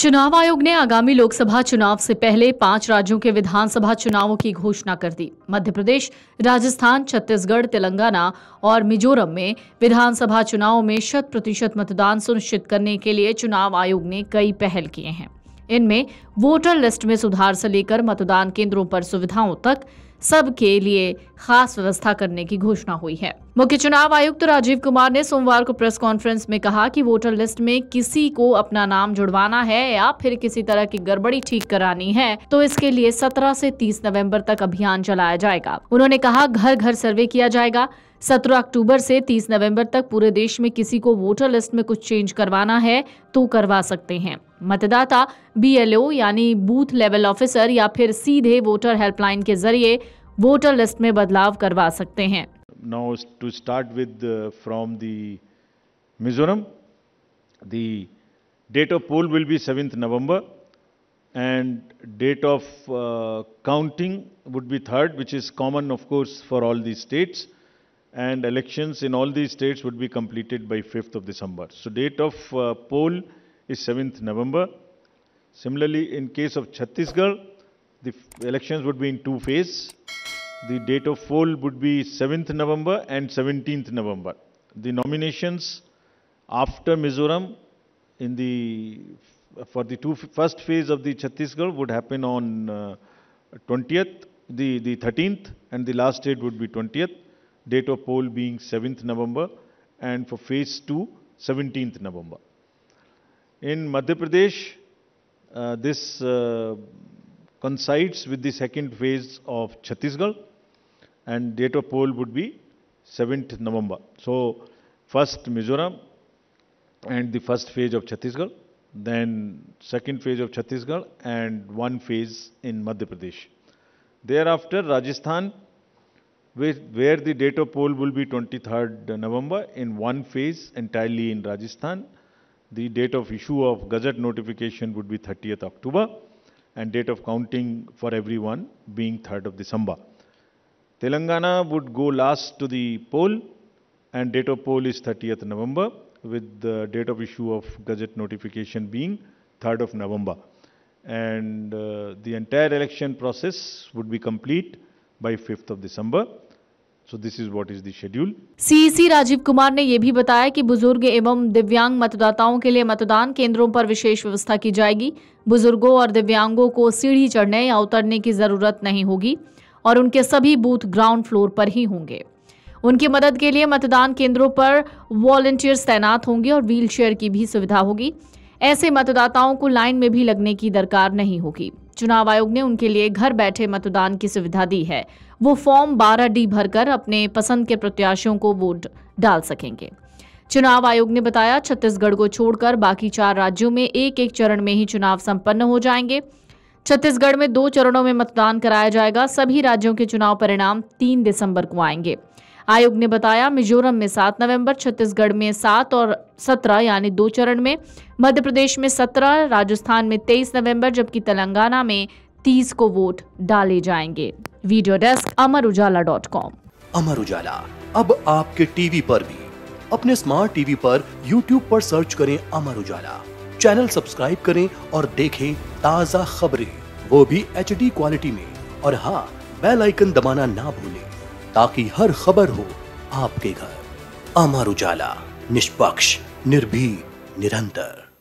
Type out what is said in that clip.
चुनाव आयोग ने आगामी लोकसभा चुनाव से पहले पांच राज्यों के विधानसभा चुनावों की घोषणा कर दी मध्य प्रदेश राजस्थान छत्तीसगढ़ तेलंगाना और मिजोरम में विधानसभा चुनावों में शत प्रतिशत मतदान सुनिश्चित करने के लिए चुनाव आयोग ने कई पहल किए हैं इनमें वोटर लिस्ट में सुधार से लेकर मतदान केंद्रों पर सुविधाओं तक सबके लिए खास व्यवस्था करने की घोषणा हुई है मुख्य चुनाव आयुक्त राजीव कुमार ने सोमवार को प्रेस कॉन्फ्रेंस में कहा कि वोटर लिस्ट में किसी को अपना नाम जुड़वाना है या फिर किसी तरह की गड़बड़ी ठीक करानी है तो इसके लिए 17 से 30 नवंबर तक अभियान चलाया जाएगा उन्होंने कहा घर घर सर्वे किया जाएगा 17 अक्टूबर से 30 नवंबर तक पूरे देश में किसी को वोटर लिस्ट में कुछ चेंज करवाना है तो करवा सकते हैं मतदाता बीएलओ यानी बूथ लेवल ऑफिसर या फिर सीधे वोटर हेल्पलाइन के जरिए वोटर लिस्ट में बदलाव करवा सकते हैं now to start with from the Mizoram the date of poll will be seventh November and date of counting would be third which is common of course for all the states and elections in all the states would be completed by fifth of December so date of poll is 7th November. Similarly, in case of Chhattisgarh, the elections would be in two phases. The date of poll would be 7th November and 17th November. The nominations after Mizoram in the for the two first phase of the Chhattisgarh would happen on uh, 20th, the, the 13th, and the last date would be 20th. Date of poll being 7th November, and for phase two, 17th November. In Madhya Pradesh, uh, this uh, coincides with the second phase of Chhattisgarh and date of poll would be 7th November. So first Mizoram and the first phase of Chhattisgarh, then second phase of Chhattisgarh and one phase in Madhya Pradesh. Thereafter Rajasthan where the date of poll will be 23rd November in one phase entirely in Rajasthan the date of issue of Gazette notification would be 30th October and date of counting for everyone being 3rd of December. Telangana would go last to the poll and date of poll is 30th November with the date of issue of Gazette notification being 3rd of November. And uh, the entire election process would be complete by 5th of December. So this is what is the schedule CEC Rajiv Kumar ने यह भी बताया कि बुजुर्ग एवं दिव्यांग मतदाताओं के लिए मतदान केंद्रों पर विशेष व्यवस्था की जाएगी बुजुर्गों और दिव्यांगों को सीढ़ी चढ़ने या उतरने की जरूरत नहीं होगी और उनके सभी बूथ ग्राउंड फ्लोर पर ही होंगे उनकी मदद के लिए मतदान केंद्रों पर वॉलंटियर्स तैनात होंगे और व्हील की भी सुविधा होगी ऐसे मतदाताओं को लाइन में भी लगने की दरकार नहीं होगी चुनाव आयोग ने उनके लिए घर बैठे मतदान की सुविधा दी है वो फॉर्म 12 डी भरकर अपने पसंद के प्रत्याशियों को वोट डाल सकेंगे चुनाव आयोग ने बताया छत्तीसगढ़ को छोड़कर बाकी चार राज्यों में एक एक चरण में ही चुनाव संपन्न हो जाएंगे छत्तीसगढ़ में दो चरणों में मतदान कराया जाएगा सभी राज्यों के चुनाव परिणाम तीन दिसंबर को आएंगे आयोग ने बताया मिजोरम में सात नवंबर, छत्तीसगढ़ में सात और सत्रह यानी दो चरण में मध्य प्रदेश में सत्रह राजस्थान में तेईस नवंबर जबकि तेलंगाना में तीस को वोट डाले जाएंगे video desk Amar Ujala dot com Amar Ujala अब आपके टीवी पर भी अपने स्मार्ट टीवी पर यूट्यूब पर सर्च करें अमर उजाला चैनल सब्सक्राइब करें और देखें ताज़ा खबरें वो भी एच क्वालिटी में और हाँ बेल आइकन दबाना ना भूलें ताकि हर खबर हो आपके घर अमर उजाला निष्पक्ष निर्भी निरंतर